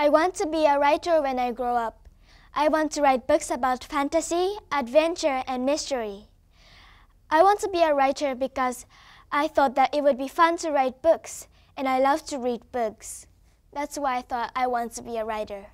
I want to be a writer when I grow up. I want to write books about fantasy, adventure, and mystery. I want to be a writer because I thought that it would be fun to write books, and I love to read books. That's why I thought I want to be a writer.